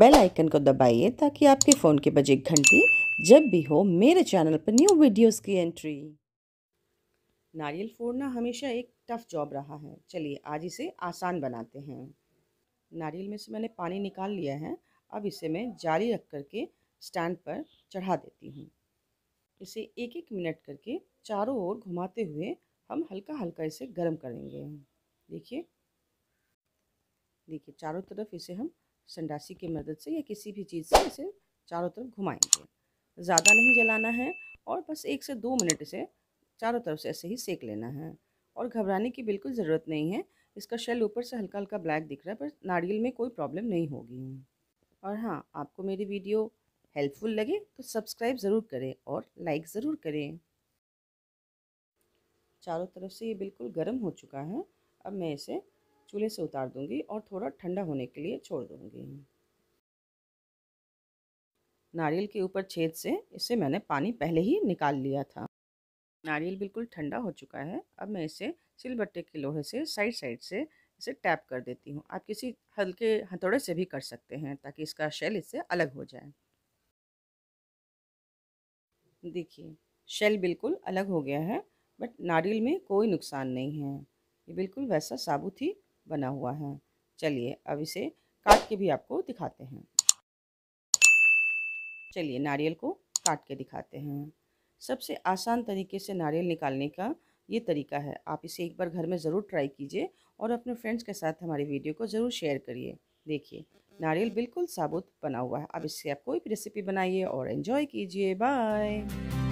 bell icon को दबाइए ताकि आपके फ़ोन के बजे घंटी जब भी हो मेरे चैनल पर न्यू वीडियोस की एंट्री नारियल फोड़ना हमेशा एक टफ़ जॉब रहा है चलिए आज इसे आसान बनाते हैं नारियल में से मैंने पानी निकाल लिया है अब इसे मैं जाली रख कर के स्टैंड पर चढ़ा देती हूँ इसे एक एक मिनट करके चारों ओर घुमाते हुए हम हल्का हल्का इसे गर्म करेंगे देखिए देखिए चारों तरफ इसे हम संडासी की मदद से या किसी भी चीज़ से इसे चारों तरफ घुमाएंगे ज़्यादा नहीं जलाना है और बस एक से दो मिनट इसे चारों तरफ से ऐसे ही सेक लेना है और घबराने की बिल्कुल ज़रूरत नहीं है इसका शेल ऊपर से हल्का हल्का ब्लैक दिख रहा है पर नारियल में कोई प्रॉब्लम नहीं होगी और हाँ आपको मेरी वीडियो हेल्पफुल लगे तो सब्सक्राइब ज़रूर करें और लाइक ज़रूर करें चारों तरफ से ये बिल्कुल गर्म हो चुका है अब मैं इसे चूल्हे से उतार दूंगी और थोड़ा ठंडा होने के लिए छोड़ दूंगी नारियल के ऊपर छेद से इसे मैंने पानी पहले ही निकाल लिया था नारियल बिल्कुल ठंडा हो चुका है अब मैं इसे सिलबट्टे के लोहे से साइड साइड से इसे टैप कर देती हूँ आप किसी हल्के हथौड़े से भी कर सकते हैं ताकि इसका शेल इससे अलग हो जाए देखिए शेल बिल्कुल अलग हो गया है बट नारियल में कोई नुकसान नहीं है ये बिल्कुल वैसा साबुत ही बना हुआ है चलिए अब इसे काट के भी आपको दिखाते हैं चलिए नारियल को काट के दिखाते हैं सबसे आसान तरीके से नारियल निकालने का ये तरीका है आप इसे एक बार घर में ज़रूर ट्राई कीजिए और अपने फ्रेंड्स के साथ हमारी वीडियो को ज़रूर शेयर करिए देखिए नारियल बिल्कुल साबुत बना हुआ है अब इससे आप कोई भी रेसिपी बनाइए और एंजॉय कीजिए बाय